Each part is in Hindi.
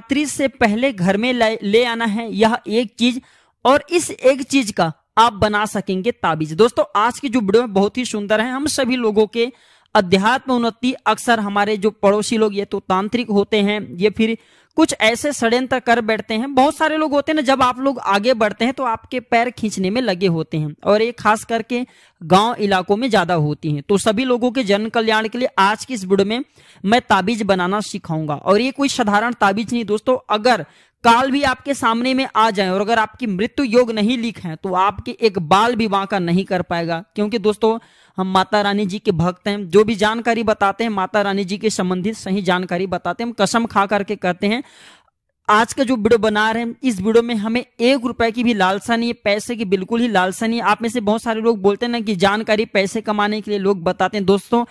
रात्रि से पहले घर में ले आना है यह एक चीज और इस एक चीज का आप बना सकेंगे ताबीज दोस्तों आज की जो वीडियो बहुत ही सुंदर है हम सभी लोगों के अध्यात्म उन्नति अक्सर हमारे जो पड़ोसी लोग ये तो तांत्रिक होते हैं ये फिर कुछ ऐसे षड्यंत्र कर बैठते हैं बहुत सारे लोग होते हैं ना जब आप लोग आगे बढ़ते हैं तो आपके पैर खींचने में लगे होते हैं और ये खास करके गांव इलाकों में ज्यादा होती हैं तो सभी लोगों के जन कल्याण के लिए आज की इस वीडियो में मैं ताबीज बनाना सिखाऊंगा और ये कोई साधारण ताबीज नहीं दोस्तों अगर काल भी आपके सामने में आ जाए और अगर आपकी मृत्यु योग नहीं लिख है तो आपके एक बाल भी वहां का नहीं कर पाएगा क्योंकि दोस्तों हम माता रानी जी के भक्त हैं जो भी जानकारी बताते हैं माता रानी जी के संबंधित सही जानकारी बताते हैं हम कसम खा करके कहते हैं आज का जो वीडियो बना रहे हैं इस वीडियो में हमें एक रुपए की भी लालसा नहीं है पैसे की बिल्कुल ही लालसा नहीं है आप में से बहुत सारे लोग बोलते हैं ना कि जानकारी पैसे कमाने के लिए लोग बताते हैं दोस्तों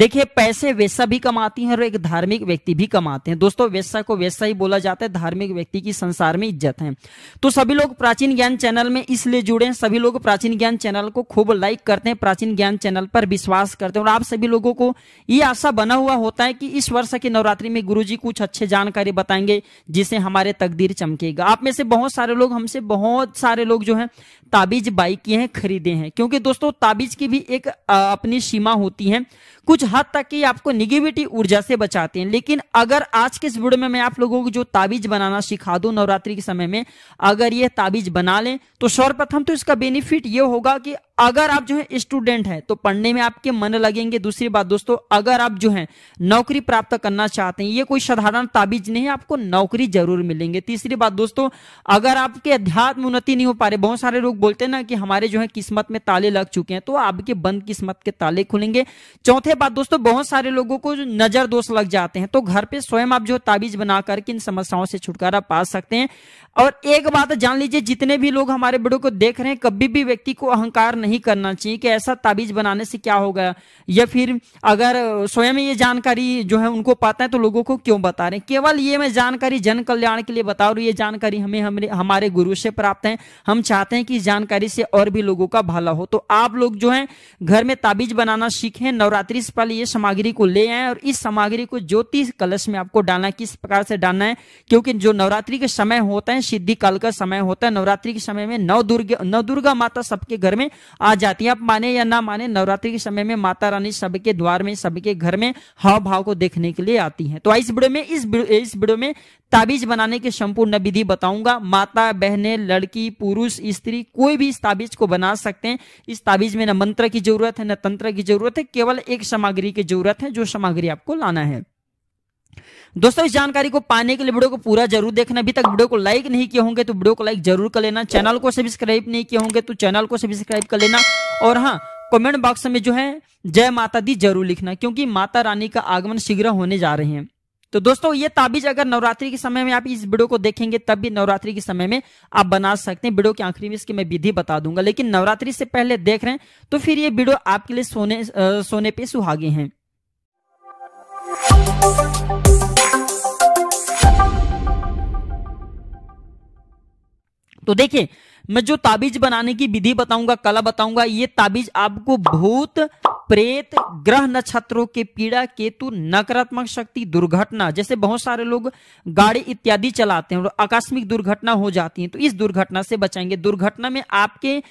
देखिए पैसे वैसा भी कमाती हैं और एक धार्मिक व्यक्ति भी कमाते हैं दोस्तों वैसा को वैसा ही बोला जाता है धार्मिक व्यक्ति की संसार में इज्जत है तो सभी लोग प्राचीन ज्ञान चैनल में इसलिए जुड़े हैं सभी लोग प्राचीन ज्ञान चैनल को खूब लाइक करते हैं प्राचीन ज्ञान चैनल पर विश्वास करते हैं और आप सभी लोगों को ये आशा बना हुआ होता है कि इस वर्ष के नवरात्रि में गुरु कुछ अच्छे जानकारी बताएंगे जिसे हमारे तकदीर चमकेगा आप में से बहुत सारे लोग हमसे बहुत सारे लोग जो है ताबीज बाई किए हैं खरीदे हैं क्योंकि दोस्तों ताबीज की भी एक अपनी सीमा होती है कुछ हद तक ये आपको निगेटिविटी ऊर्जा से बचाते हैं लेकिन अगर आज के इस वीडियो में मैं आप लोगों को जो ताबीज बनाना सिखा दूं नवरात्रि के समय में अगर ये ताबीज बना लें तो सर्वप्रथम तो इसका बेनिफिट ये होगा कि अगर आप जो है स्टूडेंट हैं तो पढ़ने में आपके मन लगेंगे दूसरी बात दोस्तों अगर आप जो है नौकरी प्राप्त करना चाहते हैं ये कोई साधारण ताबीज नहीं है आपको नौकरी जरूर मिलेंगे तीसरी बात दोस्तों अगर आपके अध्यात्म उन्नति नहीं हो पा रहे बहुत सारे लोग बोलते हैं ना कि हमारे जो है किस्मत में ताले लग चुके हैं तो आपके बंद किस्मत के ताले खुलेंगे चौथे बात दोस्तों बहुत सारे लोगों को नजर दोष लग जाते हैं तो घर पर स्वयं आप जो ताबीज बना करके इन समस्याओं से छुटकारा पा सकते हैं और एक बात जान लीजिए जितने भी लोग हमारे बड़ों को देख रहे हैं कभी भी व्यक्ति को अहंकार नहीं करना चाहिए कि ऐसा ताबीज बनाने से क्या होगा या फिर अगर स्वयं ये जानकारी जो है उनको पता है तो लोगों को क्यों बता रहे हैं केवल ये मैं जानकारी जन कल्याण के लिए बता रही ये जानकारी हमें हमारे हमारे गुरु से प्राप्त है हम चाहते हैं कि जानकारी से और भी लोगों का भला हो तो आप लोग जो है घर में ताबीज बनाना सीखे नवरात्रि से पहले ये सामग्री को ले आए और इस सामग्री को ज्योति कलश में आपको डालना है किस प्रकार से डालना है क्योंकि जो नवरात्रि के समय होता है सिद्धि काल का समय होता है नवरात्रि के समय में नव दुर्गा नव दुर्गा माता सबके घर में आ जाती है आप माने या ना माने नवरात्रि के समय में माता रानी सबके द्वार में सबके घर में हाव भाव को देखने के लिए आती है तो इस वीडियो में इस इस वीडियो में ताबीज बनाने की संपूर्ण विधि बताऊंगा माता बहने लड़की पुरुष स्त्री कोई भी इस ताबीज को बना सकते हैं इस ताबीज में न मंत्र की जरूरत है न तंत्र की जरूरत है केवल एक सामग्री की जरूरत है जो सामग्री आपको लाना है दोस्तों इस जानकारी को पाने के लिए वीडियो को पूरा जरूर देखना अभी तक वीडियो को लाइक नहीं किए होंगे तो वीडियो को लाइक जरूर कर लेना चैनल को सब्सक्राइब नहीं किए होंगे तो चैनल को सब्सक्राइब कर लेना और हाँ कमेंट बॉक्स में जो है जय माता दी जरूर लिखना क्योंकि माता रानी का आगमन शीघ्र होने जा रहे हैं तो दोस्तों ये ताबीज अगर नवरात्रि के समय में आप इस वीडियो को देखेंगे तब भी नवरात्रि के समय में आप बना सकते हैं वीडियो के आखिरी में इसकी मैं विधि बता दूंगा लेकिन नवरात्रि से पहले देख रहे हैं तो फिर ये वीडियो आपके लिए सोने सोने पे सुहागे हैं तो देखिए मैं जो ताबीज बनाने की विधि बताऊंगा कला बताऊंगा ये ताबीज आपको भूत प्रेत ग्रह नक्षत्रों के पीड़ा केतु नकारात्मक शक्ति दुर्घटना जैसे बहुत सारे लोग गाड़ी इत्यादि चलाते हैं और आकस्मिक दुर्घटना हो जाती है तो इस दुर्घटना से बचाएंगे दुर्घटना में आपके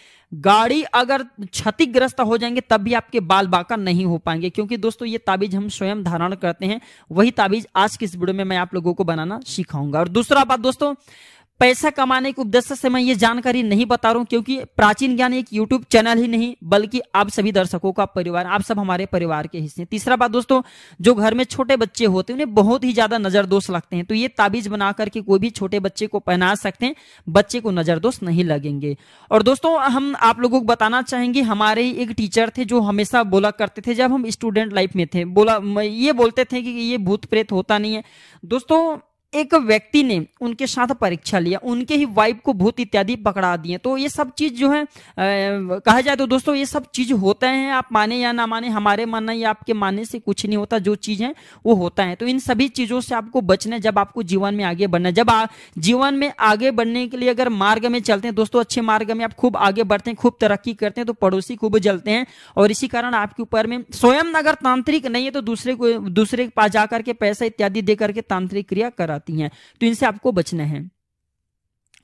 गाड़ी अगर क्षतिग्रस्त हो जाएंगे तब भी आपके बाल बाका नहीं हो पाएंगे क्योंकि दोस्तों ये ताबीज हम स्वयं धारण करते हैं वही ताबीज आज की इस वीडियो में मैं आप लोगों को बनाना सिखाऊंगा और दूसरा बात दोस्तों पैसा कमाने के उद्देश्य से मैं ये जानकारी नहीं बता रहा हूँ क्योंकि प्राचीन ज्ञान एक यूट्यूब चैनल ही नहीं बल्कि आप सभी दर्शकों का परिवार आप सब हमारे परिवार के हिस्से तीसरा बात दोस्तों जो घर में छोटे बच्चे होते हैं उन्हें बहुत ही ज्यादा नजर दोष लगते हैं तो ये ताबीज बना करके कोई भी छोटे बच्चे को पहना सकते हैं बच्चे को नजर दोष नहीं लगेंगे और दोस्तों हम आप लोगों को बताना चाहेंगे हमारे एक टीचर थे जो हमेशा बोला करते थे जब हम स्टूडेंट लाइफ में थे बोला ये बोलते थे कि ये भूत प्रेत होता नहीं है दोस्तों एक व्यक्ति ने उनके साथ परीक्षा लिया उनके ही वाइफ को भूत इत्यादि पकड़ा दिए तो ये सब चीज जो है कहा जाए तो दोस्तों ये सब चीज होता है आप माने या ना माने हमारे मानना या आपके मानने से कुछ नहीं होता जो चीज है वो होता है तो इन सभी चीजों से आपको बचना जब आपको जीवन में आगे बढ़ना जब आ, जीवन में आगे बढ़ने के लिए अगर मार्ग में चलते हैं दोस्तों अच्छे मार्ग में आप खूब आगे बढ़ते हैं खूब तरक्की करते हैं तो पड़ोसी खूब जलते हैं और इसी कारण आपके ऊपर में स्वयं अगर तांत्रिक नहीं है तो दूसरे को दूसरे के पास जाकर के पैसा इत्यादि देकर के तांत्रिक क्रिया कराते आती हैं तो इनसे आपको बचना है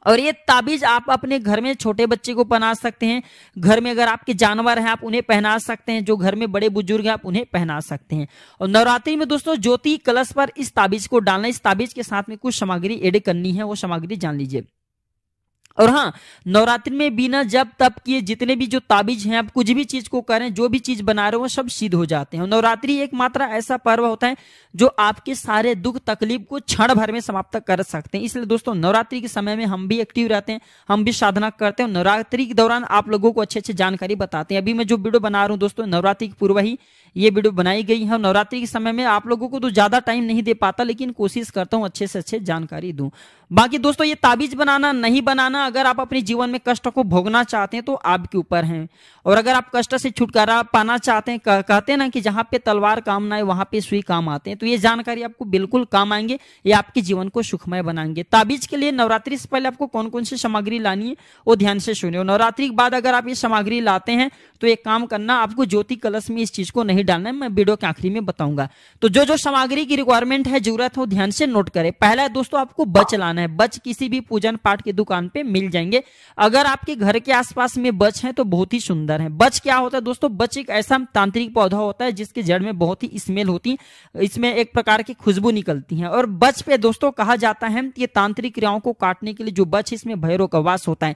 और ये ताबीज आप अपने घर में छोटे बच्चे को पहना सकते हैं घर में अगर आपके जानवर हैं आप उन्हें पहना सकते हैं जो घर में बड़े बुजुर्ग हैं आप उन्हें पहना सकते हैं और नवरात्रि में दोस्तों ज्योति कलश पर इस ताबीज को डालना इस ताबीज के साथ में कुछ सामग्री एड करनी है वो सामग्री जान लीजिए और हाँ नवरात्रि में बिना जब तप किए जितने भी जो ताबीज हैं आप कुछ भी चीज को करें जो भी चीज बना रहे हो सब सिद्ध हो जाते हैं नवरात्रि एकमात्र ऐसा पर्व होता है जो आपके सारे दुख तकलीफ को क्षण भर में समाप्त कर सकते हैं इसलिए दोस्तों नवरात्रि के समय में हम भी एक्टिव रहते हैं हम भी साधना करते हैं नवरात्रि के दौरान आप लोगों को अच्छे अच्छे जानकारी बताते हैं अभी मैं जो वीडियो बना रहा हूँ दोस्तों नवरात्रि के पूर्व ही ये वीडियो बनाई गई है नवरात्रि के समय में आप लोगों को तो ज़्यादा टाइम नहीं दे पाता लेकिन कोशिश करता हूँ अच्छे से अच्छे जानकारी दूं बाकी दोस्तों ये ताबीज बनाना नहीं बनाना अगर आप अपने जीवन में कष्ट को भोगना चाहते हैं तो आपके ऊपर है और अगर आप कष्ट से छुटकारा पाना चाहते हैं कह, कहते हैं ना कि जहां पे तलवार काम ना है वहां पे सुई काम आते हैं तो ये जानकारी आपको बिल्कुल काम आएंगे ये आपके जीवन को सुखमय बनाएंगे ताबीज के लिए नवरात्रि से पहले आपको कौन कौन सी सामग्री लानी है वो ध्यान से सुनिए नवरात्रि के बाद अगर आप ये सामग्री लाते हैं तो एक काम करना आपको ज्योति कलश में इस चीज को नहीं नहीं डालना है मैं वीडियो के आखिरी में बताऊंगा तो जो जो सामग्री की रिक्वायरमेंट है जरूरत हो ध्यान से नोट करें पहला है दोस्तों आपको बच लाना है बच किसी भी पूजन पाठ की दुकान पे मिल जाएंगे अगर आपके घर के आसपास में बच है तो बहुत ही सुंदर है बच क्या होता है दोस्तों बच एक ऐसा तांत्रिक पौधा होता है जिसके जड़ में बहुत ही स्मेल होती है इसमें एक प्रकार की खुशबू निकलती है और बच पे दोस्तों कहा जाता है ये तांत्रिक क्रियाओं को काटने के लिए जो बच इसमें भैरव का वास होता है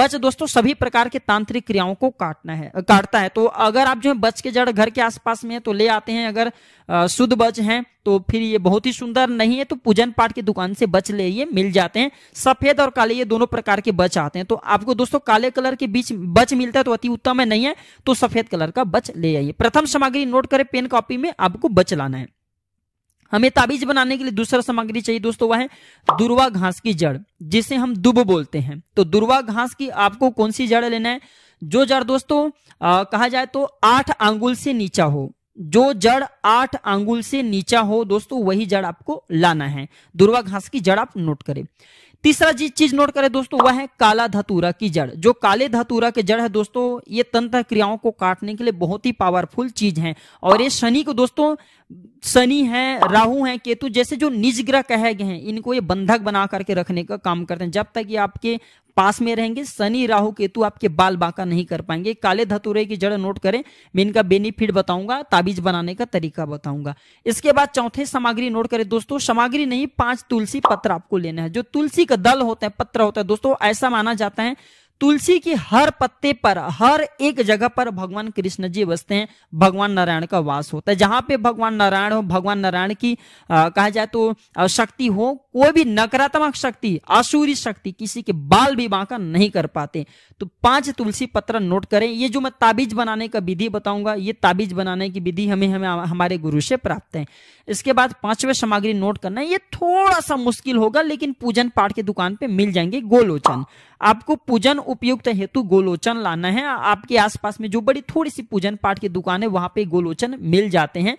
बच दोस्तों सभी प्रकार के तांत्रिक क्रियाओं को काटना है काटता है तो अगर आप जो है बच के जड़ घर के आस आसपास में है तो ले आते हैं अगर शुद्ध बच हैं तो फिर ये बहुत ही सुंदर नहीं है तो पूजन पाठ की दुकान से बच ले ये मिल जाते हैं सफेद और काले ये दोनों प्रकार के बच आते हैं तो आपको दोस्तों काले कलर के बीच बच मिलता है तो अति उत्तम है नहीं है तो सफेद कलर का बच ले आइए प्रथम सामग्री नोट करें पेन कॉपी में आपको बच लाना है हमें ताबीज बनाने के लिए दूसरा सामग्री चाहिए दोस्तों वह है दुर्वा घास की जड़ जिसे हम दुब बोलते हैं तो दुर्वा घास की आपको कौन सी जड़ लेना है जो जड़ दोस्तों आ, कहा जाए तो आठ आंगुल से नीचा हो जो जड़ आठ आंगुल से नीचा हो दोस्तों वही जड़ आपको लाना है दुर्वा घास की जड़ आप नोट करें तीसरा जी चीज नोट करें दोस्तों वह है काला धतूरा की जड़ जो काले धतूरा की जड़ है दोस्तों ये तंत्र क्रियाओं को काटने के लिए बहुत ही पावरफुल चीज है और ये शनि को दोस्तों शनि है राहु है केतु जैसे जो निज ग्रह कहे गए हैं इनको ये बंधक बना करके रखने का काम करते हैं जब तक ये आपके पास में रहेंगे शनि राहु केतु आपके बाल बांका नहीं कर पाएंगे काले धतुरे की जड़ नोट करें मैं इनका बेनिफिट बताऊंगा ताबीज बनाने का तरीका बताऊंगा इसके बाद चौथे सामग्री नोट करें दोस्तों सामग्री नहीं पांच तुलसी पत्र आपको लेना है जो तुलसी का दल होता है पत्र होता है दोस्तों ऐसा माना जाता है तुलसी के हर पत्ते पर हर एक जगह पर भगवान कृष्ण जी बसते हैं भगवान नारायण का वास होता है जहां पे भगवान नारायण हो भगवान नारायण की आ, कहा जाए तो शक्ति हो कोई भी नकारात्मक शक्ति आसूरी शक्ति किसी के बाल भी बांका नहीं कर पाते तो पांच तुलसी पत्र नोट करें ये जो मैं ताबीज बनाने का विधि बताऊंगा ये ताबीज बनाने की विधि हमें हमें हमारे गुरु से प्राप्त है इसके बाद पांचवें सामग्री नोट करना ये थोड़ा सा मुश्किल होगा लेकिन पूजन पाठ के दुकान पे मिल जाएंगे गोलोचन आपको पूजन उपयुक्त हेतु गोलोचन लाना है आपके आसपास में जो बड़ी थोड़ी सी पूजन पाठ की दुकान है वहां पे गोलोचन मिल जाते हैं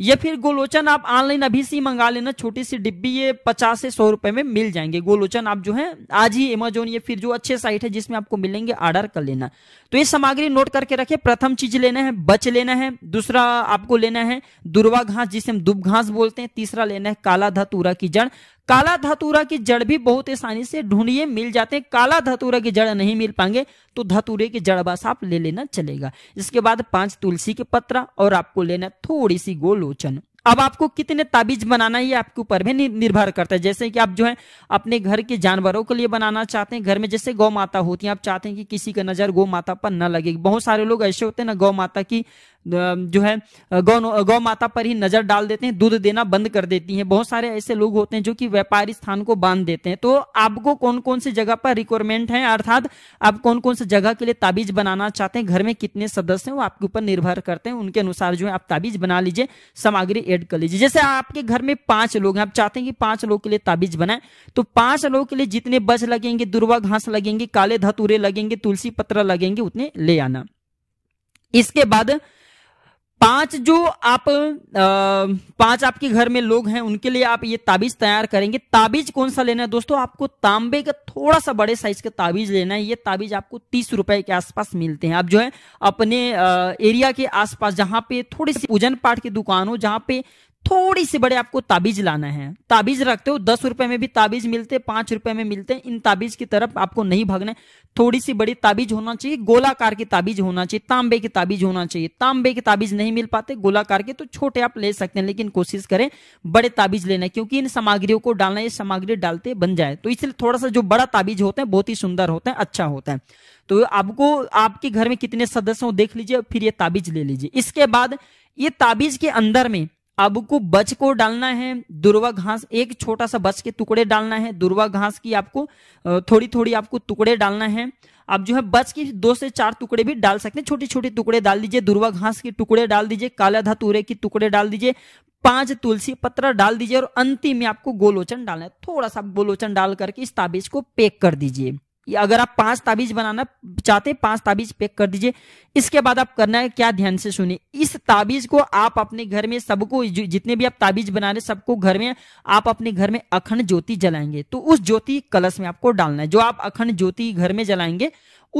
या फिर गोलोचन आप ऑनलाइन अभी से मंगा लेना छोटी सी डिब्बी ये पचास से सौ रुपए में मिल जाएंगे गोलोचन आप जो है आज ही एमेजोन ये फिर जो अच्छे साइट है जिसमें आपको मिलेंगे ऑर्डर कर लेना तो ये सामग्री नोट करके रखे प्रथम चीज लेना है बच लेना है दूसरा आपको लेना है दुर्वा घास जिसे हम दुब घास बोलते हैं तीसरा लेना है काला धतूरा की जड़ काला धतूरा की जड़ भी बहुत आसानी से ढूंढिए मिल जाते हैं काला धतूरा की जड़ नहीं मिल पाएंगे तो धतूरे की जड़ बस आप ले लेना चलेगा इसके बाद पांच तुलसी के पत्रा और आपको लेना थोड़ी सी गोलोचन अब आपको कितने ताबीज बनाना है आपके ऊपर भी निर्भर करता है जैसे कि आप जो है अपने घर के जानवरों के लिए बनाना चाहते हैं घर में जैसे गौ माता होती है आप चाहते हैं कि किसी का नजर गौ माता पर न लगे बहुत सारे लोग ऐसे होते हैं ना गौ माता की जो है गौ गौ माता पर ही नजर डाल देते हैं दूध देना बंद कर देती हैं बहुत सारे ऐसे लोग होते हैं जो कि व्यापारी स्थान को बांध देते हैं तो आपको कौन कौन से जगह पर रिक्वायरमेंट है अर्थात आप कौन कौन से जगह के लिए ताबीज बनाना चाहते हैं घर में कितने सदस्य हैं वो आपके ऊपर निर्भर करते हैं उनके अनुसार जो है आप ताबीज बना लीजिए सामग्री एड कर लीजिए जैसे आपके घर में पांच लोग हैं आप चाहते हैं कि पांच लोग के लिए ताबीज बनाए तो पांच लोग के लिए जितने बज लगेंगे दुर्वा घास लगेंगे काले धतूरे लगेंगे तुलसी पत्र लगेंगे उतने ले आना इसके बाद पांच जो आप आ, पांच आपके घर में लोग हैं उनके लिए आप ये ताबीज तैयार करेंगे ताबीज कौन सा लेना है दोस्तों आपको तांबे का थोड़ा सा बड़े साइज का ताबीज लेना है ये ताबीज आपको तीस रुपए के आसपास मिलते हैं आप जो है अपने आ, एरिया के आसपास जहां पे थोड़ी सी पूजन पाठ की दुकान हो जहां पे थोड़ी सी बड़े आपको ताबीज लाना है ताबीज रखते हो दस रुपए में भी ताबीज मिलते हैं पांच रुपए में मिलते हैं इन ताबीज की तरफ आपको नहीं भागना थोड़ी सी बड़ी ताबीज होना चाहिए गोलाकार की ताबीज होना चाहिए तांबे की ताबीज होना चाहिए तांबे की ताबीज नहीं मिल पाते गोलाकार के तो छोटे आप ले सकते हैं लेकिन कोशिश करें बड़े ताबीज लेना क्योंकि इन सामग्रियों को डालना ये सामग्री डालते बन जाए तो इसलिए थोड़ा सा जो बड़ा ताबीज होता है बहुत ही सुंदर होता है अच्छा होता है तो आपको आपके घर में कितने सदस्य हो देख लीजिए फिर ये ताबीज ले लीजिए इसके बाद ये ताबीज के अंदर में अब को बच को डालना है दुर्वा घास एक छोटा सा बच के टुकड़े डालना है दुर्वा घास की आपको थोड़ी थोड़ी आपको टुकड़े डालना है आप जो है बच के दो से चार टुकड़े भी डाल सकते हैं छोटे छोटे टुकड़े डाल दीजिए दुर्वा घास के टुकड़े डाल दीजिए काला धातुरे के टुकड़े डाल दीजिए पांच तुलसी पत्र डाल दीजिए और अंतिम में आपको गोलोचन डालना है थोड़ा सा गोलोचन डाल करके इस ताबीज को पेक कर दीजिए अगर आप पांच ताबीज बनाना चाहते हैं पांच ताबीज पैक कर दीजिए इसके बाद आप करना है क्या ध्यान से सुनिए इस ताबीज को आप अपने घर में सबको जितने भी आप ताबीज बना रहे सबको घर में आप अपने घर में अखंड ज्योति जलाएंगे तो उस ज्योति कलश में आपको डालना है जो आप अखंड ज्योति घर में जलाएंगे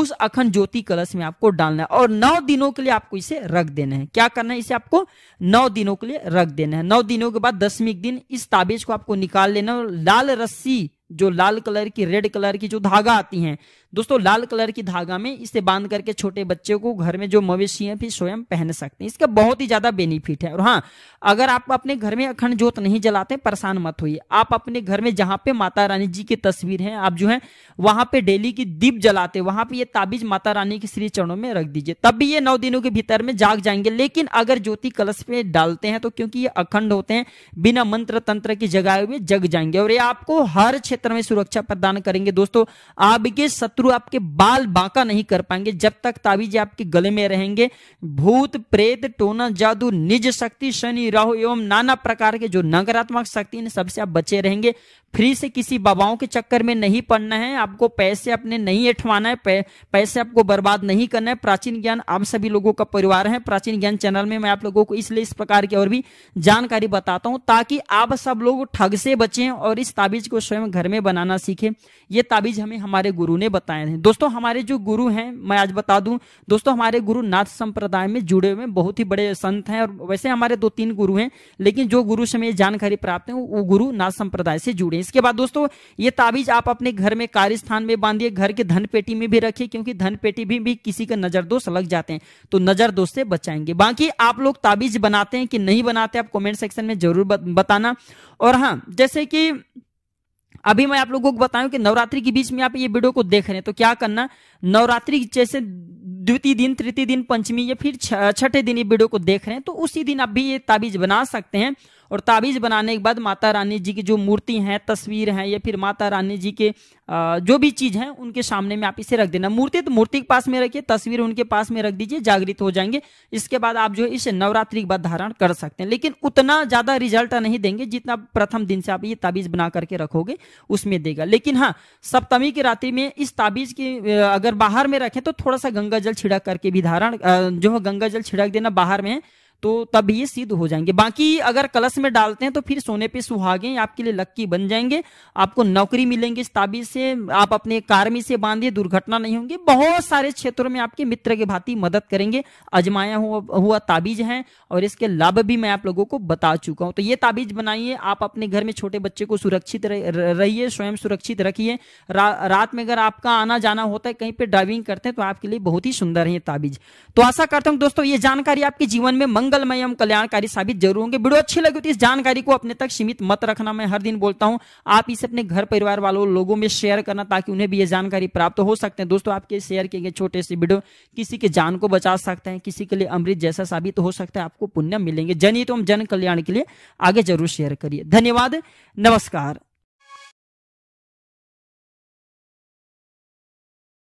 उस अखंड ज्योति कलश में आपको डालना है और नौ दिनों के लिए आपको इसे रख देना है क्या करना है इसे आपको नौ दिनों के लिए रख देना है नौ दिनों के बाद दसवीं दिन इस ताबीज को आपको निकाल लेना और लाल रस्सी जो लाल कलर की रेड कलर की जो धागा आती हैं दोस्तों लाल कलर की धागा में इसे बांध करके छोटे बच्चे को घर में जो मवेशी हैं फिर स्वयं पहन सकते हैं इसका बहुत ही ज्यादा बेनिफिट है और हाँ अगर आप अपने घर में अखंड जोत नहीं जलाते परेशान मत होइए आप अपने घर में जहाँ पे माता रानी जी की तस्वीर है आप जो है वहां पे डेली की दीप जलाते वहां पर ये ताबीज माता रानी के श्री चरणों में रख दीजिए तब भी ये नौ दिनों के भीतर में जाग जाएंगे लेकिन अगर ज्योति कलश पे डालते हैं तो क्योंकि ये अखंड होते हैं बिना मंत्र तंत्र की जगाए हुए जग जाएंगे और ये आपको हर क्षेत्र क्षेत्र में सुरक्षा प्रदान करेंगे दोस्तों आपके शत्रु आपके बाल बांका नहीं कर पाएंगे जब तक ताबीज आपके गले में रहेंगे भूत प्रेत टोना जादू निज शक्ति शनि राहु एवं नाना प्रकार के जो नकारात्मक शक्ति इन सबसे आप बचे रहेंगे फ्री से किसी बाबाओं के चक्कर में नहीं पड़ना है आपको पैसे अपने नहीं अठवाना है पैसे आपको बर्बाद नहीं करना है प्राचीन ज्ञान आप सभी लोगों का परिवार है प्राचीन ज्ञान चैनल में मैं आप लोगों को इसलिए इस प्रकार की और भी जानकारी बताता हूं ताकि आप सब लोग ठग से बचें और इस ताबीज को स्वयं घर में बनाना सीखे ये ताबीज हमें हमारे गुरु ने बताए हैं दोस्तों हमारे जो गुरु हैं मैं आज बता दूं दोस्तों हमारे गुरु नाथ संप्रदाय में जुड़े हुए बहुत ही बड़े संत हैं और वैसे हमारे दो तीन गुरु हैं लेकिन जो गुरु से हमें जानकारी प्राप्त है वो गुरु नाथ संप्रदाय से जुड़े इसके बाद दोस्तों ये ताबीज आप अपने घर में कार्यस्थान में बांधिए घर के धन पेटी में भी रखिए क्योंकि धन पेटी भी, भी किसी का नजर दोष लग जाते हैं तो नजर दोष से बचाएंगे बाकी आप लोग ताबीज बनाते हैं कि नहीं बनाते आप कॉमेंट सेक्शन में जरूर बताना और हाँ जैसे कि अभी मैं आप लोगों को बताऊं कि नवरात्रि के बीच में आप ये वीडियो को देख रहे हैं तो क्या करना नवरात्रि जैसे द्वितीय दिन तृतीय दिन पंचमी या फिर छठे दिन ये वीडियो को देख रहे हैं तो उसी दिन आप भी ये ताबीज बना सकते हैं और ताबीज़ बनाने के बाद माता रानी जी की जो मूर्ति हैं तस्वीर हैं या फिर माता रानी जी के जो भी चीज़ हैं उनके सामने में आप इसे रख देना मूर्ति तो मूर्ति के पास में रखिए तस्वीर उनके पास में रख दीजिए जागृत हो जाएंगे इसके बाद आप जो है इसे नवरात्रि के बाद धारण कर सकते हैं लेकिन उतना ज़्यादा रिजल्ट नहीं देंगे जितना प्रथम दिन से आप ये ताबीज़ बना करके रखोगे उसमें देगा लेकिन हाँ सप्तमी की रात्रि में इस ताबीज़ की अगर बाहर में रखें तो थोड़ा सा गंगा जल छिड़क करके भी धारण जो है गंगा जल छिड़क देना बाहर में तो तब ये सिद्ध हो जाएंगे बाकी अगर कलश में डालते हैं तो फिर सोने पे सुहागे आपके लिए लक्की बन जाएंगे आपको नौकरी मिलेंगे इस ताबीज से आप अपने कार्मी से बांधिए दुर्घटना नहीं होंगी बहुत सारे क्षेत्रों में आपके मित्र के भांति मदद करेंगे अजमाया हुआ हुआ ताबीज है और इसके लाभ भी मैं आप लोगों को बता चुका हूं तो ये ताबीज बनाइए आप अपने घर में छोटे बच्चे को सुरक्षित रहिए स्वयं सुरक्षित रखिए रात में अगर आपका आना जाना होता है कहीं पर ड्राइविंग करते हैं तो आपके लिए बहुत ही सुंदर है ये ताबीज तो आशा करता हूँ दोस्तों ये जानकारी आपके जीवन में मंग मंगलमय एवं कल्याणकारी साबित जरूर होंगे वीडियो अच्छी लगी तो इस जानकारी को अपने तक सीमित मत रखना मैं हर दिन बोलता हूँ आप इसे अपने घर परिवार वालों लोगों में शेयर करना ताकि उन्हें भी ये जानकारी प्राप्त हो सकते हैं दोस्तों आपके शेयर किए गए छोटे से वीडियो किसी के जान को बचा सकते हैं किसी के लिए अमृत जैसा साबित हो सकता है आपको पुण्य मिलेंगे जनहित एवं जन कल्याण के लिए आगे जरूर शेयर करिए धन्यवाद नमस्कार